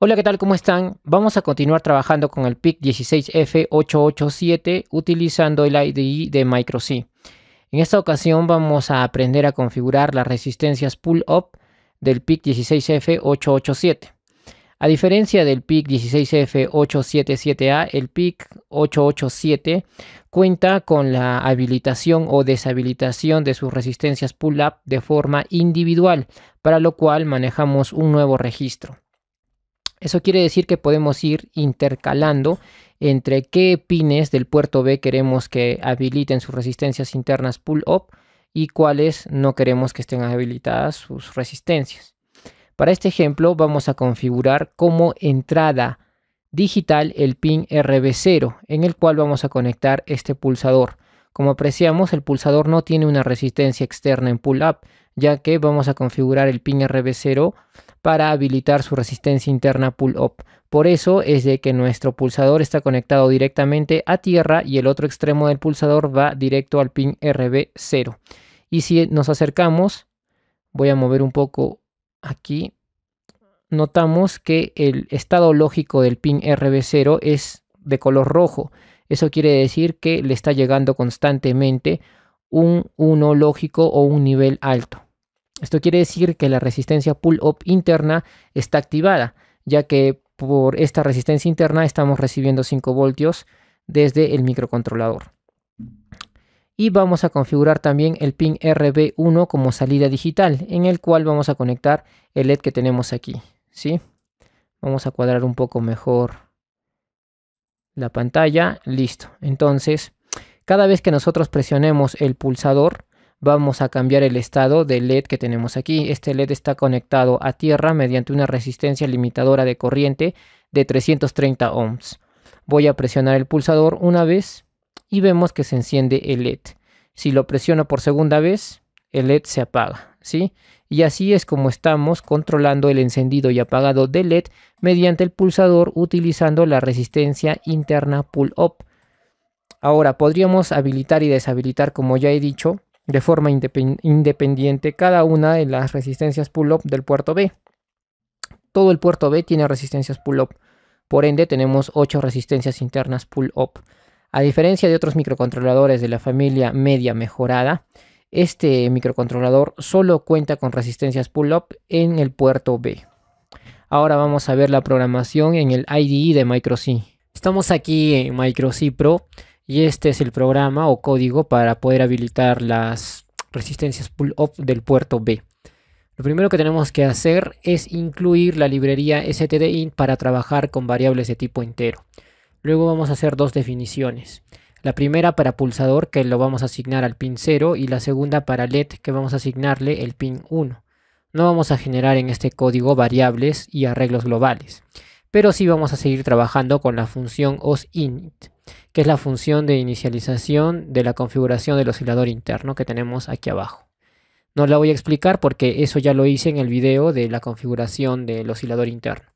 Hola, ¿qué tal? ¿Cómo están? Vamos a continuar trabajando con el PIC 16F887 utilizando el IDE de MicroC. En esta ocasión vamos a aprender a configurar las resistencias pull-up del PIC 16F887. A diferencia del PIC 16F877A, el PIC 887 cuenta con la habilitación o deshabilitación de sus resistencias pull-up de forma individual, para lo cual manejamos un nuevo registro. Eso quiere decir que podemos ir intercalando entre qué pines del puerto B queremos que habiliten sus resistencias internas pull-up y cuáles no queremos que estén habilitadas sus resistencias. Para este ejemplo vamos a configurar como entrada digital el pin RB0 en el cual vamos a conectar este pulsador. Como apreciamos el pulsador no tiene una resistencia externa en pull-up ya que vamos a configurar el pin RB0 para habilitar su resistencia interna pull-up. Por eso es de que nuestro pulsador está conectado directamente a tierra y el otro extremo del pulsador va directo al pin RB0. Y si nos acercamos, voy a mover un poco aquí, notamos que el estado lógico del pin RB0 es de color rojo. Eso quiere decir que le está llegando constantemente un 1 lógico o un nivel alto. Esto quiere decir que la resistencia pull-up interna está activada, ya que por esta resistencia interna estamos recibiendo 5 voltios desde el microcontrolador. Y vamos a configurar también el pin RB1 como salida digital, en el cual vamos a conectar el LED que tenemos aquí. ¿sí? Vamos a cuadrar un poco mejor la pantalla. Listo. Entonces, cada vez que nosotros presionemos el pulsador, vamos a cambiar el estado del LED que tenemos aquí. Este LED está conectado a tierra mediante una resistencia limitadora de corriente de 330 ohms. Voy a presionar el pulsador una vez y vemos que se enciende el LED. Si lo presiono por segunda vez, el LED se apaga, ¿sí? Y así es como estamos controlando el encendido y apagado del LED mediante el pulsador utilizando la resistencia interna pull-up. Ahora podríamos habilitar y deshabilitar, como ya he dicho, de forma independiente cada una de las resistencias pull-up del puerto B. Todo el puerto B tiene resistencias pull-up, por ende tenemos 8 resistencias internas pull-up. A diferencia de otros microcontroladores de la familia media mejorada, este microcontrolador solo cuenta con resistencias pull-up en el puerto B. Ahora vamos a ver la programación en el IDE de MicroC. Estamos aquí en MicroC Pro y este es el programa o código para poder habilitar las resistencias pull-up del puerto B. Lo primero que tenemos que hacer es incluir la librería stdint para trabajar con variables de tipo entero. Luego vamos a hacer dos definiciones. La primera para pulsador que lo vamos a asignar al pin 0 y la segunda para LED que vamos a asignarle el pin 1. No vamos a generar en este código variables y arreglos globales, pero sí vamos a seguir trabajando con la función osInit que es la función de inicialización de la configuración del oscilador interno que tenemos aquí abajo. No la voy a explicar porque eso ya lo hice en el video de la configuración del oscilador interno.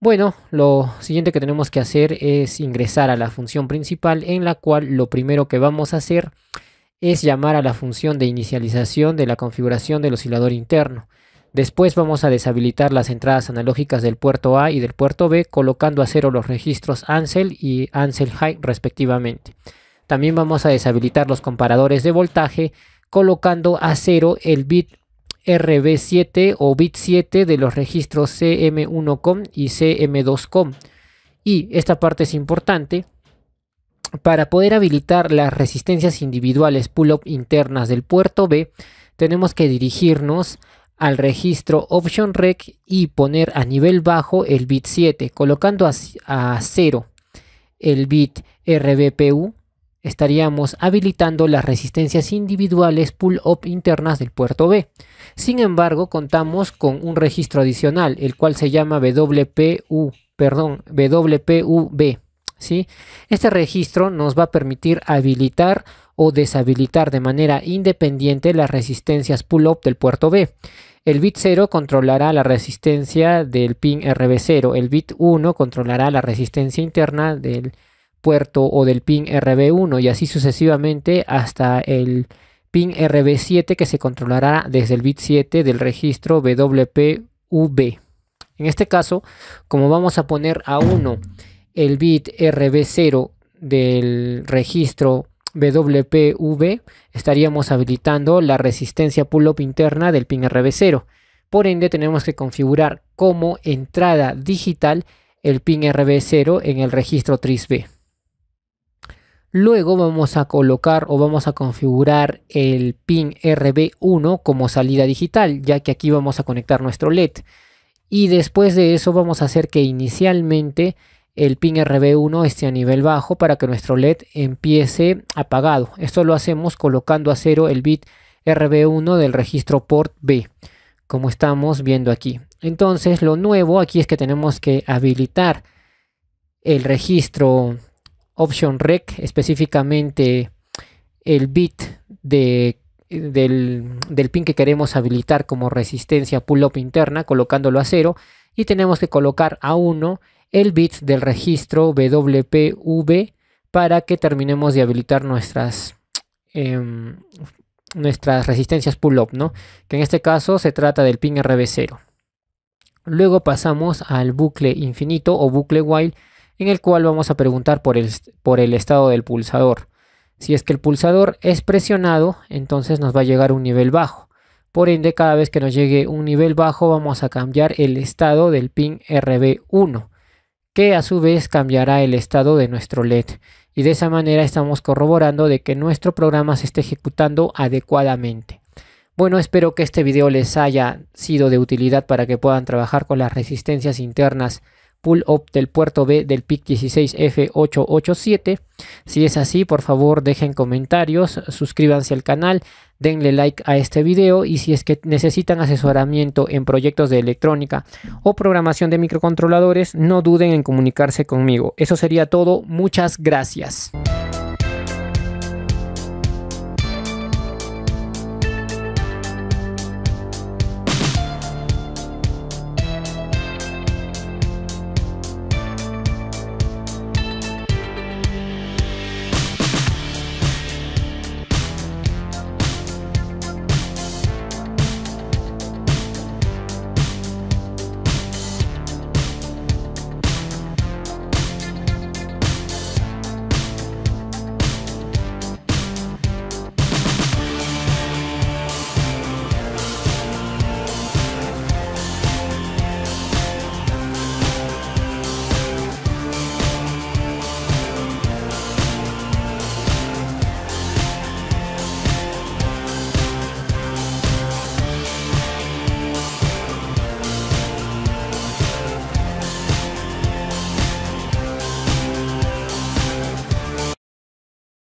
Bueno, lo siguiente que tenemos que hacer es ingresar a la función principal en la cual lo primero que vamos a hacer es llamar a la función de inicialización de la configuración del oscilador interno. Después vamos a deshabilitar las entradas analógicas del puerto A y del puerto B colocando a cero los registros ANSEL y ANSEL High respectivamente. También vamos a deshabilitar los comparadores de voltaje colocando a cero el bit RB7 o bit 7 de los registros CM1COM y CM2COM. Y esta parte es importante. Para poder habilitar las resistencias individuales pull-up internas del puerto B, tenemos que dirigirnos al registro Option Rec y poner a nivel bajo el bit 7, colocando a 0 el bit RBPU, estaríamos habilitando las resistencias individuales pull-up internas del puerto B. Sin embargo, contamos con un registro adicional, el cual se llama WPU, perdón, WPUB ¿sí? Este registro nos va a permitir habilitar o deshabilitar de manera independiente las resistencias pull-up del puerto B. El bit 0 controlará la resistencia del pin RB0, el bit 1 controlará la resistencia interna del puerto o del pin RB1 y así sucesivamente hasta el pin RB7 que se controlará desde el bit 7 del registro WPV. En este caso, como vamos a poner a 1 el bit RB0 del registro WPV estaríamos habilitando la resistencia pull-up interna del pin RB0. Por ende tenemos que configurar como entrada digital el pin RB0 en el registro 3B. Luego vamos a colocar o vamos a configurar el pin RB1 como salida digital, ya que aquí vamos a conectar nuestro LED. Y después de eso vamos a hacer que inicialmente el pin RB1 esté a nivel bajo para que nuestro LED empiece apagado. Esto lo hacemos colocando a cero el bit RB1 del registro port B, como estamos viendo aquí. Entonces lo nuevo aquí es que tenemos que habilitar el registro option rec, específicamente el bit del, del pin que queremos habilitar como resistencia pull-up interna, colocándolo a cero. Y tenemos que colocar a 1 el bit del registro WPV para que terminemos de habilitar nuestras, em, nuestras resistencias pull-up, ¿no? que en este caso se trata del pin RB0. Luego pasamos al bucle infinito o bucle while en el cual vamos a preguntar por el, por el estado del pulsador. Si es que el pulsador es presionado, entonces nos va a llegar un nivel bajo. Por ende, cada vez que nos llegue un nivel bajo, vamos a cambiar el estado del pin RB1 que a su vez cambiará el estado de nuestro LED y de esa manera estamos corroborando de que nuestro programa se esté ejecutando adecuadamente. Bueno, espero que este video les haya sido de utilidad para que puedan trabajar con las resistencias internas pull-up del puerto B del PIC 16F887. Si es así, por favor dejen comentarios, suscríbanse al canal, denle like a este video y si es que necesitan asesoramiento en proyectos de electrónica o programación de microcontroladores, no duden en comunicarse conmigo. Eso sería todo, muchas gracias.